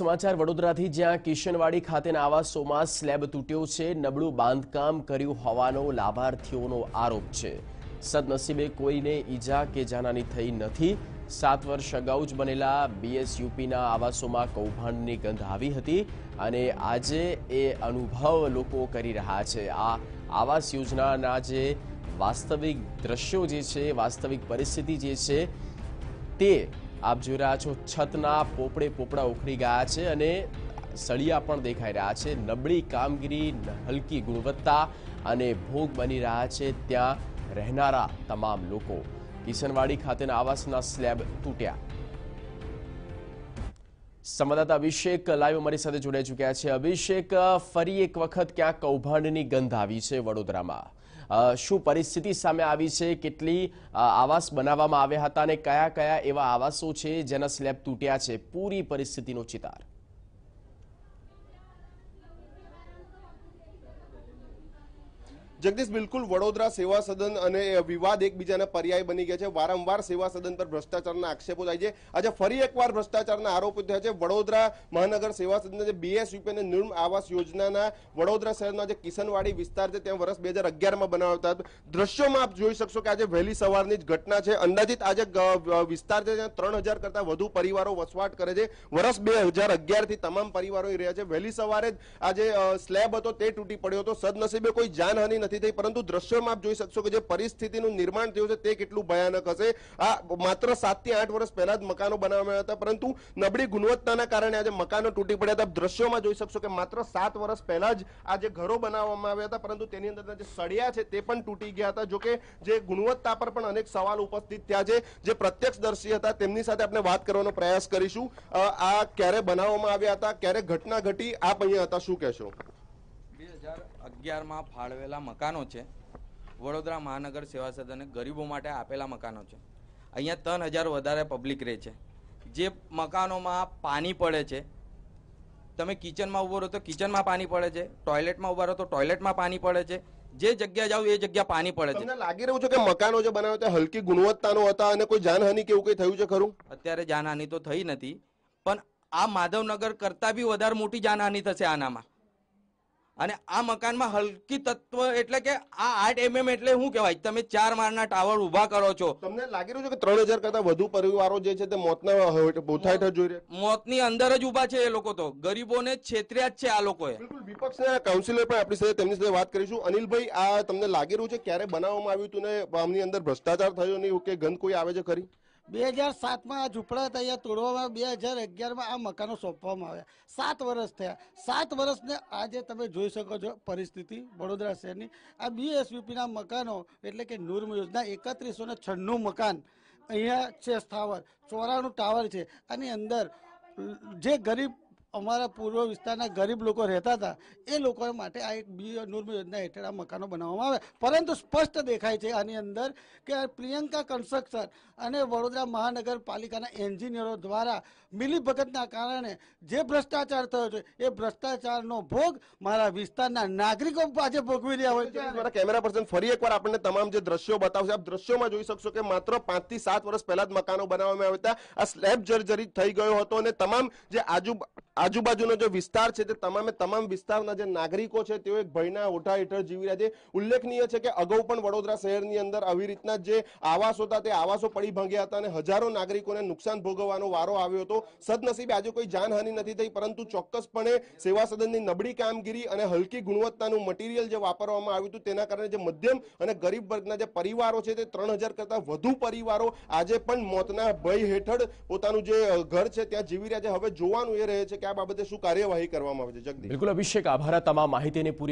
સમાચાર વડોદરાથી જ્યાં કિશનવાડી ખાતેના આવાસોમાં સ્લેબ તૂટ્યો છે નબળું બાંધકામ કર્યું હોવાનો લાભાર્થીઓનો આરોપ છે સદનસીબે કોઈને ઈજા કે જાનહાની થઈ નથી સાત વર્ષ અગાઉ જ બનેલા બીએસયુપીના આવાસોમાં કૌભાંડની ગંધ આવી હતી અને આજે એ અનુભવ લોકો કરી રહ્યા છે આ આવાસ યોજનાના જે વાસ્તવિક દ્રશ્યો જે છે વાસ્તવિક પરિસ્થિતિ જે છે તે આપ જોઈ રહ્યા છો છતના પોપડે પોપડા ઉખડી ગયા છે અને સળિયા પણ દેખાઈ રહ્યા છે નબળી કામગીરી હલકી ગુણવત્તા અને ભોગ બની રહ્યા છે ત્યાં રહેનારા તમામ લોકો કિશનવાડી ખાતેના આવાસના સ્લેબ તૂટ્યા સંવાદદાતા અભિષેક લાઈવ અમારી સાથે જોડાઈ ચૂક્યા છે અભિષેક ફરી એક વખત ક્યાં કૌભાંડની ગંધ આવી છે વડોદરામાં શું પરિસ્થિતિ સામે આવી છે કેટલી આવાસ બનાવવામાં આવ્યા હતા અને કયા કયા એવા આવાસો છે જેના સ્લેબ તૂટ્યા છે પૂરી પરિસ્થિતિનો ચિતાર જગદીશ બિલકુલ વડોદરા સેવા સદન અને વિવાદ એકબીજાના પર્યાય બની ગયા છે વારંવાર સેવા સદન પર ભ્રષ્ટાચારના આક્ષેપો થાય છે આજે ફરી એકવાર ભ્રષ્ટાચારના આરોપો થયા છે વડોદરા મહાનગર સેવા સદન જે બીએસયુપી અને નિર્મ આવાસ યોજનાના વડોદરા શહેરના જે કિશનવાડી વિસ્તાર છે ત્યાં વર્ષ બે હજાર અગિયારમાં બનાવતા દ્રશ્યોમાં આપ જોઈ શકશો કે આજે વહેલી સવારની જ ઘટના છે અંદાજિત આજે વિસ્તાર છે જ્યાં ત્રણ હજાર કરતાં વધુ પરિવારો વસવાટ કરે છે વર્ષ બે હજાર અગિયારથી તમામ પરિવારો રહ્યા છે વહેલી સવારે જ આજે સ્લેબ હતો તે તૂટી પડ્યો હતો સદનસીબે કોઈ જાનહાની નથી નથી થઈ પરંતુ દ્રશ્યમાં આપ જોઈ શકશો કે જે પરિસ્થિતિનું નિર્માણ થયું છે તે કેટલું ભયાનક હશે આ માત્ર સાતથી આઠ વર્ષ પહેલા જ મકાનો બનાવવામાં હતા પરંતુ નબળી ગુણવત્તાના કારણે આજે મકાનો તૂટી પડ્યા હતા દ્રશ્યોમાં જોઈ શકશો કે માત્ર સાત વર્ષ પહેલા જ આ જે ઘરો બનાવવામાં આવ્યા હતા પરંતુ તેની અંદર જે સળિયા છે તે પણ તૂટી ગયા હતા જોકે જે ગુણવત્તા પર પણ અનેક સવાલ ઉપસ્થિત થયા છે જે પ્રત્યક્ષદર્શી હતા તેમની સાથે આપણે વાત કરવાનો પ્રયાસ કરીશું આ ક્યારે બનાવવામાં આવ્યા હતા ક્યારે ઘટના ઘટી આપ અહીંયા હતા શું કહેશો બે હજાર અગિયારમાં ફાળવેલા મકાનો છે વડોદરા મહાનગર સેવા સદને ગરીબો માટે આપેલા મકાનો છે અહીંયા ત્રણ હજાર વધારે પબ્લિક રહે છે જે મકાનોમાં પાણી પડે છે તમે કિચનમાં ઊભો રહો તો કિચનમાં પાણી પડે છે ટોયલેટમાં ઉભા રહો તો ટોયલેટમાં પાણી પડે છે જે જગ્યા જાવ એ જગ્યા પાણી પડે છે લાગી રહ્યું છે કે મકાનો જે બનાવ્યો તે હલકી ગુણવત્તાનો હતા અને કોઈ જાનહાનિ કે એવું કંઈ થયું છે ખરું અત્યારે જાનહાનિ તો થઈ નથી પણ આ માધવનગર કરતા બી વધારે મોટી જાનહાનિ થશે આનામાં અને આ મકાનમાં હલકી તત્વ એટલે કે આ આઠ એમએમ એટલે શું કહેવાય તમે ચાર માળના ટાવર ઉભા કરો છો તમને લાગી રહ્યું છે કે ત્રણ હજાર કરતા વધુ પરિવારો જે છે તે મોતના બોથા હેઠળ જોઈ રહ્યા મોતની અંદર જ ઉભા છે એ લોકો તો ગરીબોને છેતર્યા જ છે આ લોકોએ બિલકુલ વિપક્ષના કાઉન્સિલર પણ આપણી સાથે તેમની સાથે વાત કરીશું અનિલભાઈ આ તમને લાગી રહ્યું છે ક્યારે બનાવવામાં આવ્યું હતું ને આમની અંદર ભ્રષ્ટાચાર થયો નહીં કે ગંધ કોઈ આવે છે ખરી બે હજાર સાતમાં આ ઝૂંપડા હતા અહીંયા તોડવામાં બે હજાર અગિયારમાં આ મકાનો સોંપવામાં આવ્યા સાત વર્ષ થયા સાત વર્ષને આજે તમે જોઈ શકો છો પરિસ્થિતિ વડોદરા શહેરની આ બીએસયુપીના મકાનો એટલે કે નૂર્મ યોજના એકત્રીસો ને છન્નું મકાન અહીંયા છે સ્થાવર ચોરાણું ટાવર છે અને અંદર જે ગરીબ અમારા પૂર્વ વિસ્તારના ગરીબ લોકો રહેતા હતા એ લોકો માટે આ એક બી નૂર્મ યોજના હેઠળ આ મકાનો બનાવવામાં આવે પરંતુ સ્પષ્ટ દેખાય છે આની અંદર કે પ્રિયંકા કન્સ્ટ્રક્શન અને વડોદરા મહાનગરપાલિકાના એન્જિનિયરો દ્વારા મિલીભગતના કારણે જે ભ્રષ્ટાચાર થયો છે એ ભ્રષ્ટાચારનો ભોગ મારા વિસ્તારના નાગરિકો આજે ભોગવી રહ્યા હોય છે કેમેરા પર્સન ફરી એકવાર આપણને તમામ જે દ્રશ્યો બતાવશે આપ દ્રશ્યોમાં જોઈ શકશો કે માત્ર પાંચથી સાત વર્ષ પહેલા જ મકાનો બનાવવામાં આવ્યા હતા આ સ્લેબ જર્જરિત થઈ ગયો હતો અને તમામ જે આજુ આજુબાજુનો જે વિસ્તાર છે તે તમામે તમામ વિસ્તારના જે નાગરિકો છે તેઓ એક ભયના ઓઠા હેઠળ જીવી રહ્યા છે ઉલ્લેખનીય છે કે અગાઉ પણ વડોદરા શહેરની અંદર આવી રીતના જે આવાસો હતા તે આવાસો પડી ભાંગ્યા હતા અને હજારો નાગરિકોને નુકસાન ભોગવવાનો વારો આવ્યો હતો સદનસીબે આજે કોઈ જાનહાનિ નથી થઈ પરંતુ ચોક્કસપણે સેવા સદનની નબળી કામગીરી અને હલકી ગુણવત્તાનું મટીરિયલ જે વાપરવામાં આવ્યું હતું તેના કારણે જે મધ્યમ અને ગરીબ વર્ગના જે પરિવારો છે તે ત્રણ હજાર કરતાં વધુ પરિવારો આજે પણ મોતના ભય હેઠળ પોતાનું જે ઘર છે ત્યાં જીવી રહ્યા છે હવે જોવાનું એ રહે છે કે આ બાબતે શું કાર્યવાહી કરવામાં આવે છે જગદીશ બિલકુલ અભિષેક આભાર તમામ માહિતીની પૂરી